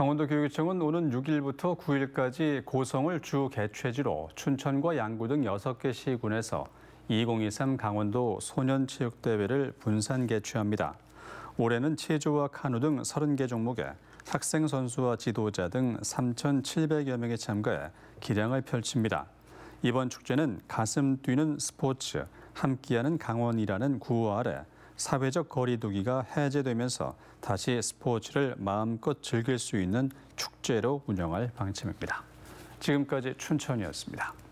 강원도교육청은 오는 6일부터 9일까지 고성을 주 개최지로 춘천과 양구 등 6개 시군에서 2023 강원도 소년체육대회를 분산 개최합니다. 올해는 체조와 카누 등 30개 종목에 학생 선수와 지도자 등 3,700여 명이 참가해 기량을 펼칩니다. 이번 축제는 가슴 뛰는 스포츠, 함께하는 강원이라는 구호 아래 사회적 거리두기가 해제되면서 다시 스포츠를 마음껏 즐길 수 있는 축제로 운영할 방침입니다. 지금까지 춘천이었습니다.